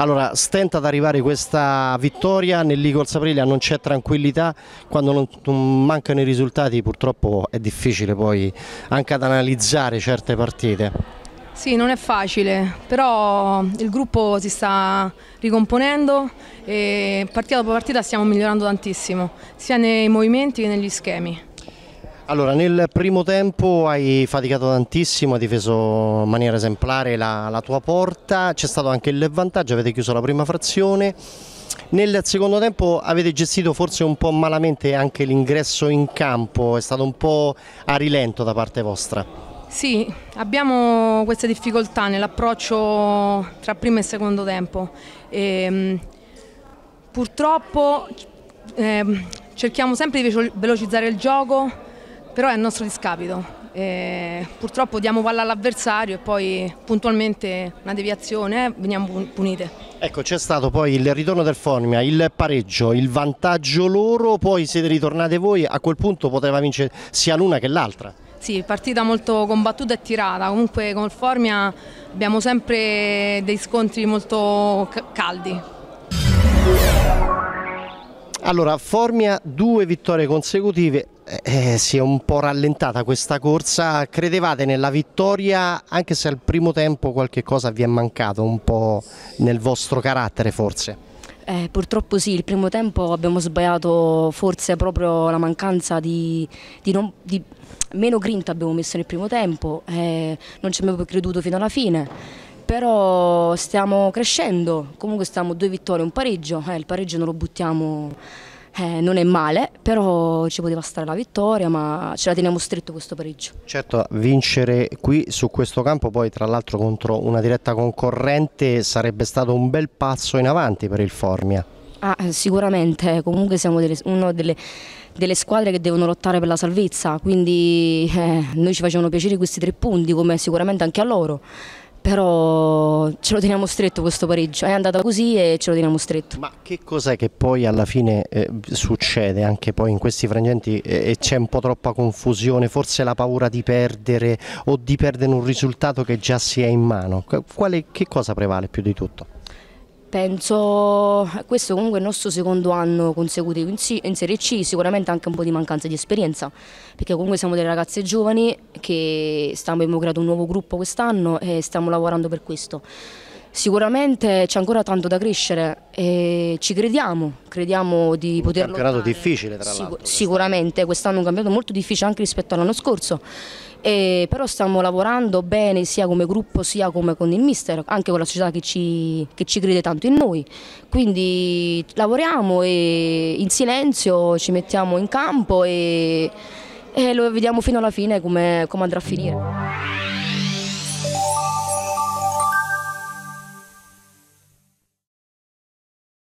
Allora, stenta ad arrivare questa vittoria, nell'Igol Saprilia non c'è tranquillità, quando non, non mancano i risultati purtroppo è difficile poi anche ad analizzare certe partite. Sì, non è facile, però il gruppo si sta ricomponendo e partita dopo partita stiamo migliorando tantissimo, sia nei movimenti che negli schemi. Allora, nel primo tempo hai faticato tantissimo, hai difeso in maniera esemplare la, la tua porta, c'è stato anche il vantaggio, avete chiuso la prima frazione. Nel secondo tempo avete gestito forse un po' malamente anche l'ingresso in campo, è stato un po' a rilento da parte vostra. Sì, abbiamo queste difficoltà nell'approccio tra primo e secondo tempo. E, ehm, purtroppo eh, cerchiamo sempre di velocizzare il gioco, però è a nostro discapito. E purtroppo diamo palla all'avversario e poi puntualmente una deviazione eh, veniamo punite. Ecco c'è stato poi il ritorno del Formia, il pareggio, il vantaggio loro, poi siete ritornate voi, a quel punto poteva vincere sia l'una che l'altra. Sì, partita molto combattuta e tirata, comunque con il Formia abbiamo sempre dei scontri molto caldi, allora, Formia due vittorie consecutive, eh, eh, si è un po' rallentata questa corsa, credevate nella vittoria anche se al primo tempo qualche cosa vi è mancato un po' nel vostro carattere forse? Eh, purtroppo sì, il primo tempo abbiamo sbagliato forse proprio la mancanza di, di, non, di meno grinta abbiamo messo nel primo tempo, eh, non ci abbiamo più creduto fino alla fine, però stiamo crescendo, comunque stiamo due vittorie, un pareggio, eh, il pareggio non lo buttiamo eh, non è male, però ci poteva stare la vittoria, ma ce la teniamo stretto questo pareggio. Certo, vincere qui su questo campo, poi tra l'altro contro una diretta concorrente sarebbe stato un bel passo in avanti per il Formia. Ah, eh, sicuramente, comunque siamo delle, una delle, delle, squadre che devono lottare per la salvezza, quindi eh, noi ci facevano piacere questi tre punti, come sicuramente anche a loro però ce lo teniamo stretto questo pareggio, è andata così e ce lo teniamo stretto. Ma che cos'è che poi alla fine eh, succede anche poi in questi frangenti e c'è un po' troppa confusione, forse la paura di perdere o di perdere un risultato che già si è in mano? Quale, che cosa prevale più di tutto? Penso, questo comunque è il nostro secondo anno consecutivo in, Serie C, sicuramente anche un po' di mancanza di esperienza, perché comunque siamo delle ragazze giovani che stiamo, abbiamo creato un nuovo gruppo quest'anno e stiamo lavorando per questo. Sicuramente c'è ancora tanto da crescere e ci crediamo, crediamo di un poterlo fare. Un campionato difficile tra l'altro. sicuramente, quest'anno è un campionato molto difficile anche rispetto all'anno scorso, e però stiamo lavorando bene sia come gruppo sia come con il mister, anche con la società che ci, che ci crede tanto in noi. Quindi lavoriamo e in silenzio ci mettiamo in campo e, e lo vediamo fino alla fine come, come andrà a finire.